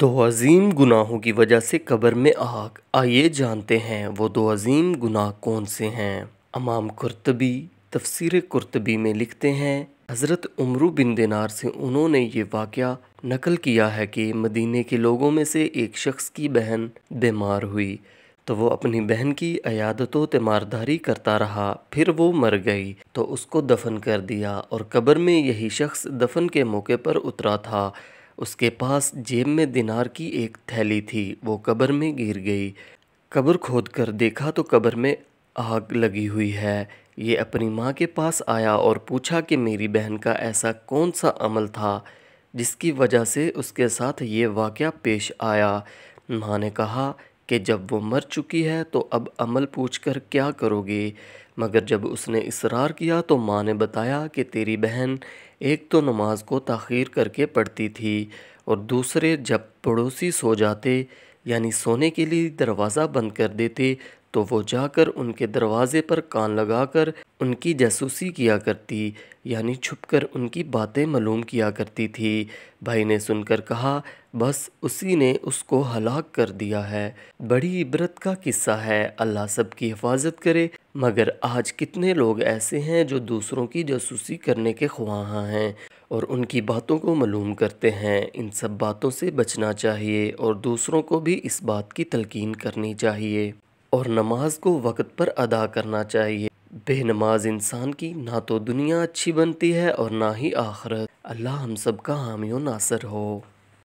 दो अजीम गुनाहों की वजह से कब्र में आग आइए जानते हैं वो दो अजीम गुनाह कौन से हैं अमाम कुरतबी तफसर कुरतबी में लिखते हैं हज़रत उमरू बिन दिनार से उन्होंने ये वाक़ नकल किया है कि मदीने के लोगों में से एक शख्स की बहन बीमार हुई तो वो अपनी बहन की अयादत तमारदारी करता रहा फिर वो मर गई तो उसको दफन कर दिया और कब्र में यही शख्स दफन के मौके पर उतरा था उसके पास जेब में दिनार की एक थैली थी वो कब्र में गिर गई कब्र खोद कर देखा तो कब्र में आग लगी हुई है ये अपनी माँ के पास आया और पूछा कि मेरी बहन का ऐसा कौन सा अमल था जिसकी वजह से उसके साथ ये वाक़ पेश आया माँ ने कहा कि जब वो मर चुकी है तो अब अमल पूछ कर क्या करोगी मगर जब उसने इसरार किया तो माँ ने बताया कि तेरी बहन एक तो नमाज को तखीर करके पढ़ती थी और दूसरे जब पड़ोसी सो जाते यानी सोने के लिए दरवाज़ा बंद कर देते तो वो जाकर उनके दरवाजे पर कान लगाकर उनकी जासूसी किया करती यानी छुपकर उनकी बातें मालूम किया करती थी भाई ने सुनकर कहा बस उसी ने उसको हलाक कर दिया है बड़ी इबरत का किस्सा है अल्लाह सब की हिफाजत करे मगर आज कितने लोग ऐसे हैं जो दूसरों की जासूसी करने के ख्वाहा हैं और उनकी बातों को मालूम करते हैं इन सब बातों से बचना चाहिए और दूसरों को भी इस बात की तलकिन करनी चाहिए और नमाज को वक्त पर अदा करना चाहिए बेनमाज इंसान की ना तो दुनिया अच्छी बनती है और ना ही आखरत अल्लाह हम सब का हामियों नासर हो